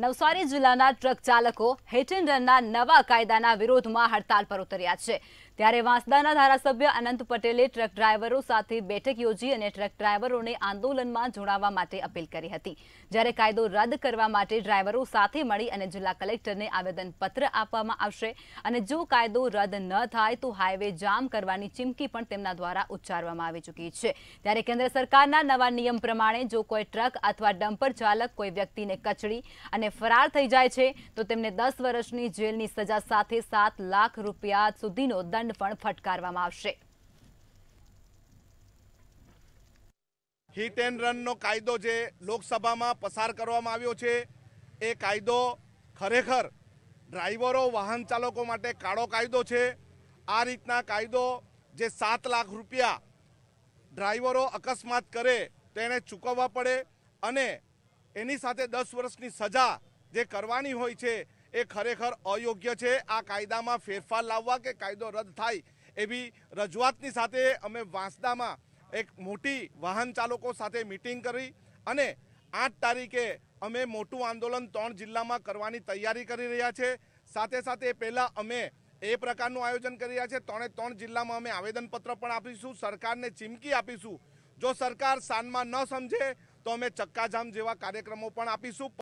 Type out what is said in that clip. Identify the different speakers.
Speaker 1: નવસારી જિલ્લાના ટ્રક ચાલકો હિટ નવા કાયદાના વિરોધમાં હડતાલ પર ઉતર્યા છે ત્યારે વાંસદાના ધારાસભ્ય અનંત પટેલે ટ્રક ડ્રાઈવરો સાથે બેઠક યોજી અને ટ્રક ડ્રાઈવરોને આંદોલનમાં જોડાવા માટે અપીલ કરી હતી જ્યારે કાયદો રદ કરવા માટે ડ્રાઈવરો સાથે મળી અને જિલ્લા કલેક્ટરને આવેદનપત્ર આપવામાં આવશે અને જો કાયદો રદ ન થાય તો હાઈવે જામ કરવાની ચીમકી પણ તેમના દ્વારા ઉચ્ચારવામાં આવી ચૂકી છે ત્યારે કેન્દ્ર સરકારના નવા નિયમ પ્રમાણે જો કોઈ ટ્રક અથવા ડમ્પર ચાલક કોઈ વ્યક્તિને કચડી અને અને ફરાર થઈ જાય છે તો તેમને દસ વર્ષની જેલની સજા સાથે સાત લાખ રૂપિયા સુધીનો દંડ પણ ફટકારવામાં આવશે
Speaker 2: હિટ એન્ડ રનનો કાયદો જે લોકસભામાં પસાર કરવામાં આવ્યો છે એ કાયદો ખરેખર ડ્રાઈવરો વાહન ચાલકો માટે કાળો કાયદો છે આ રીતના કાયદો જે સાત લાખ રૂપિયા ડ્રાઈવરો અકસ્માત કરે તો એને ચૂકવવા પડે અને એની સાથે દસ વર્ષની સજા જે કરવાની હોય છે એ ખરેખર અયોગ્ય છે આ કાયદામાં ફેરફાર લાવવા કે કાયદો રદ થાય એવી રજૂઆતની સાથે અમે વાંસદામાં એક મોટી વાહન ચાલકો સાથે મિટિંગ કરી અને આઠ તારીખે અમે મોટું આંદોલન ત્રણ જિલ્લામાં કરવાની તૈયારી કરી રહ્યા છે સાથે સાથે પહેલાં અમે એ પ્રકારનું આયોજન કરી રહ્યા છે ત્રણે ત્રણ જિલ્લામાં અમે આવેદનપત્ર પણ આપીશું સરકારને ચીમકી આપીશું જો સરકાર સાનમાં ન સમજે તો અમે ચક્કાજામ જેવા કાર્યક્રમો પણ આપીશું